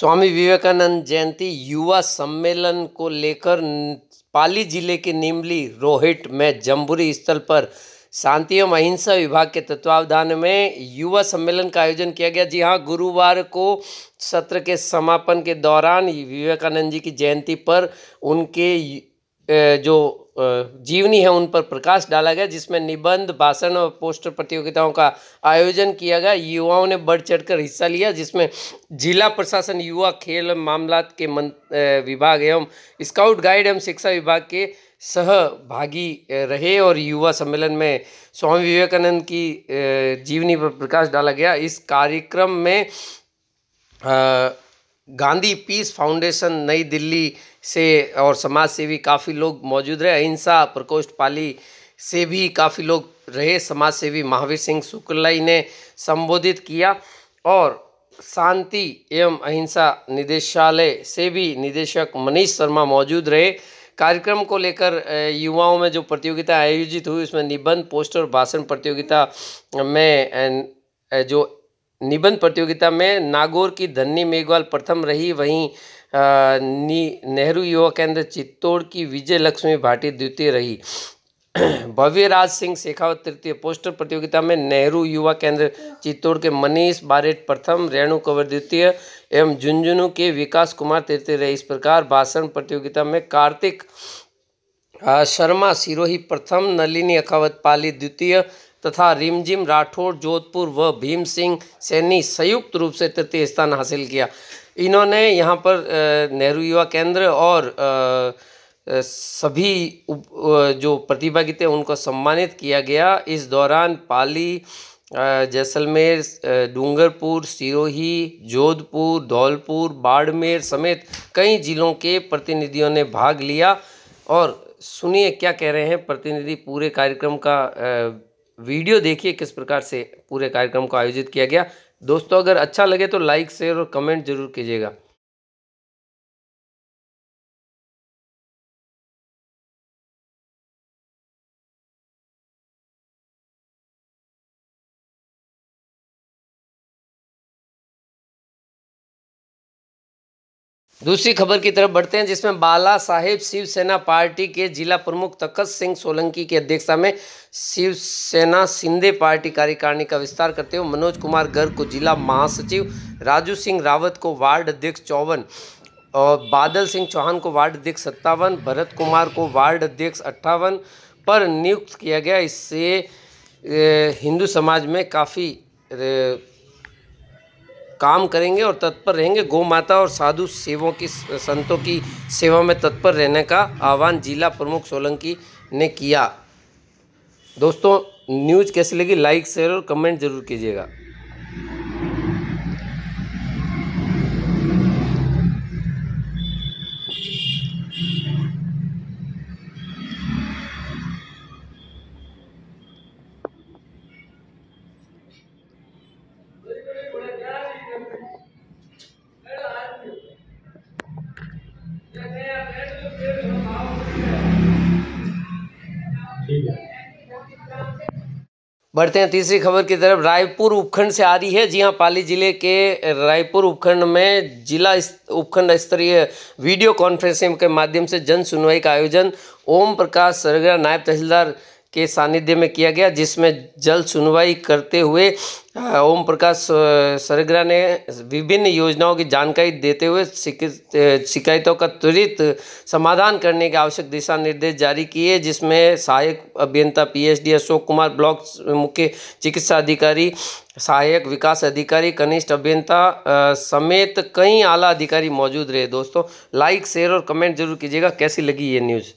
स्वामी विवेकानंद जयंती युवा सम्मेलन को लेकर पाली जिले के निमली रोहिट में जम्बूरी स्थल पर शांति एवं अहिंसा विभाग के तत्वावधान में युवा सम्मेलन का आयोजन किया गया जी हाँ गुरुवार को सत्र के समापन के दौरान विवेकानंद जी की जयंती पर उनके जो जीवनी है उन पर प्रकाश डाला गया जिसमें निबंध भाषण और पोस्टर प्रतियोगिताओं का आयोजन किया गया युवाओं ने बढ़ चढ़कर हिस्सा लिया जिसमें जिला प्रशासन युवा खेल मामला के मन विभाग एवं स्काउट गाइड एवं शिक्षा विभाग के सहभागी रहे और युवा सम्मेलन में स्वामी विवेकानंद की जीवनी पर प्रकाश डाला गया इस कार्यक्रम में आ, गांधी पीस फाउंडेशन नई दिल्ली से और समाज सेवी काफ़ी लोग मौजूद रहे अहिंसा प्रकोष्ठ पाली से भी काफ़ी लोग रहे समाज सेवी महावीर सिंह शुक्लाई ने संबोधित किया और शांति एवं अहिंसा निदेशालय से भी निदेशक मनीष शर्मा मौजूद रहे कार्यक्रम को लेकर युवाओं में जो प्रतियोगिता आयोजित हुई उसमें निबंध पोस्टर भाषण प्रतियोगिता में जो निबंध प्रतियोगिता में नागौर की धन्नी मेघवाल प्रथम रही वहीं नेहरू युवा केंद्र चित्तौड़ की विजय लक्ष्मी भाटी द्वितीय रही राज सिंह शेखावत तृतीय पोस्टर प्रतियोगिता में नेहरू युवा केंद्र चित्तौड़ के मनीष बारेट प्रथम रेणु कंवर द्वितीय एवं झुंझुनू के विकास कुमार तृतीय रहे इस प्रकार भाषण प्रतियोगिता में कार्तिक शर्मा सिरोही प्रथम नलिनी अखावत पाली द्वितीय तथा रिमझिम राठौड़ जोधपुर व भीम सिंह सैनी संयुक्त रूप से तृतीय स्थान हासिल किया इन्होंने यहाँ पर नेहरू युवा केंद्र और सभी जो प्रतिभागी थे उनको सम्मानित किया गया इस दौरान पाली जैसलमेर डूंगरपुर सिरोही जोधपुर धौलपुर बाड़मेर समेत कई जिलों के प्रतिनिधियों ने भाग लिया और सुनिए क्या कह रहे हैं प्रतिनिधि पूरे कार्यक्रम का वीडियो देखिए किस प्रकार से पूरे कार्यक्रम को आयोजित किया गया दोस्तों अगर अच्छा लगे तो लाइक शेयर और कमेंट जरूर कीजिएगा दूसरी खबर की तरफ बढ़ते हैं जिसमें बाला साहेब शिवसेना पार्टी के जिला प्रमुख तखत सिंह सोलंकी की अध्यक्षता में शिवसेना सिंधे पार्टी कार्यकारिणी का विस्तार करते हुए मनोज कुमार गर्ग को जिला महासचिव राजू सिंह रावत को वार्ड अध्यक्ष चौवन और बादल सिंह चौहान को वार्ड अध्यक्ष सत्तावन भरत कुमार को वार्ड अध्यक्ष अट्ठावन पर नियुक्त किया गया इससे हिंदू समाज में काफ़ी काम करेंगे और तत्पर रहेंगे गौ माता और साधु सेवों की संतों की सेवा में तत्पर रहने का आह्वान जिला प्रमुख सोलंकी ने किया दोस्तों न्यूज़ कैसी लगी लाइक शेयर और कमेंट ज़रूर कीजिएगा बढ़ते हैं तीसरी खबर की तरफ रायपुर उपखंड से आ रही है जी हाँ पाली जिले के रायपुर उपखंड में जिला उपखंड स्तरीय वीडियो कॉन्फ्रेंसिंग के माध्यम से जन सुनवाई का आयोजन ओम प्रकाश सरगरा नायब तहसीलदार के सानिध्य में किया गया जिसमें जल सुनवाई करते हुए ओम प्रकाश सरगरा ने विभिन्न योजनाओं की जानकारी देते हुए शिकायतों का त्वरित समाधान करने के आवश्यक दिशा निर्देश जारी किए जिसमें सहायक अभियंता पीएचडी अशोक कुमार ब्लॉक मुख्य चिकित्सा अधिकारी सहायक विकास अधिकारी कनिष्ठ अभियंता समेत कई आला अधिकारी मौजूद रहे दोस्तों लाइक शेयर और कमेंट जरूर कीजिएगा कैसी लगी ये न्यूज़